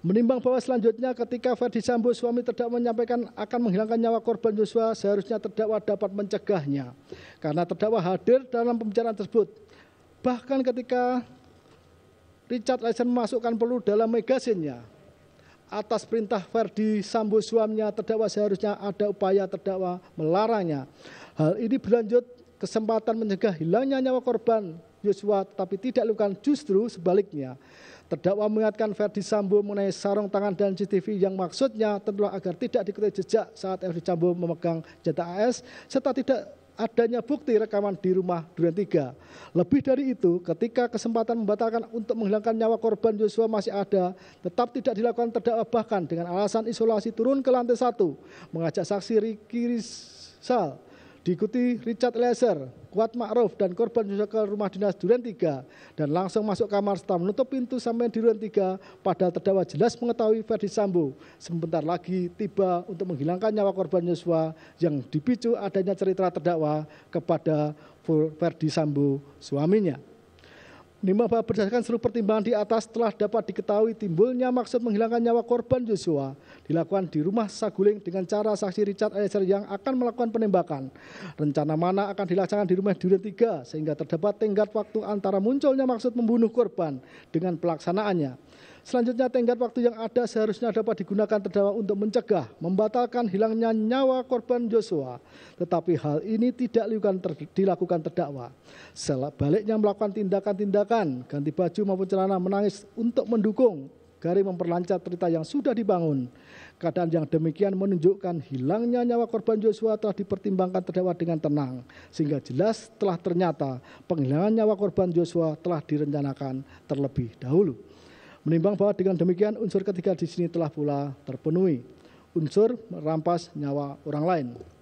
Menimbang bahwa selanjutnya ketika Ferdi Sambo suami terdakwa menyampaikan akan menghilangkan nyawa korban Yosua, seharusnya terdakwa dapat mencegahnya. Karena terdakwa hadir dalam pembicaraan tersebut. Bahkan ketika Richard Eisen memasukkan peluru dalam megasinnya, atas perintah Ferdi Sambo suaminya terdakwa seharusnya ada upaya terdakwa melarangnya. Hal ini berlanjut kesempatan mencegah hilangnya nyawa korban Yosua tapi tidak lakukan justru sebaliknya. Terdakwa mengingatkan Verdi Sambo mengenai sarung tangan dan CCTV yang maksudnya tentulah agar tidak diketahui jejak saat Ferdi Sambo memegang jatah AS serta tidak adanya bukti rekaman di rumah Duren Tiga. Lebih dari itu, ketika kesempatan membatalkan untuk menghilangkan nyawa korban Yosua masih ada, tetap tidak dilakukan terdakwa bahkan dengan alasan isolasi turun ke lantai satu, mengajak saksi Riki Rizal diikuti Richard Laser, Kuat Ma'ruf dan korban menyusul ke rumah dinas Duren 3 dan langsung masuk kamar setelah menutup pintu sampai di Duren 3 padahal terdakwa jelas mengetahui Ferdi Sambo sebentar lagi tiba untuk menghilangkan nyawa korban Yosua yang dipicu adanya cerita terdakwa kepada Ferdi Sambo suaminya. Nima bahwa berdasarkan seluruh pertimbangan di atas telah dapat diketahui timbulnya maksud menghilangkan nyawa korban Yosua dilakukan di rumah Saguling dengan cara saksi Richard Eliezer yang akan melakukan penembakan. Rencana mana akan dilaksanakan di rumah Duren 3 sehingga terdapat tenggat waktu antara munculnya maksud membunuh korban dengan pelaksanaannya. Selanjutnya tenggat waktu yang ada seharusnya dapat digunakan terdakwa untuk mencegah, membatalkan hilangnya nyawa korban Joshua. Tetapi hal ini tidak dilakukan terdakwa. Sebaliknya melakukan tindakan-tindakan, ganti baju maupun celana menangis untuk mendukung Gari memperlancar cerita yang sudah dibangun. Keadaan yang demikian menunjukkan hilangnya nyawa korban Joshua telah dipertimbangkan terdakwa dengan tenang, sehingga jelas telah ternyata penghilangan nyawa korban Joshua telah direncanakan terlebih dahulu. Menimbang bahwa dengan demikian unsur ketiga di sini telah pula terpenuhi, unsur merampas nyawa orang lain.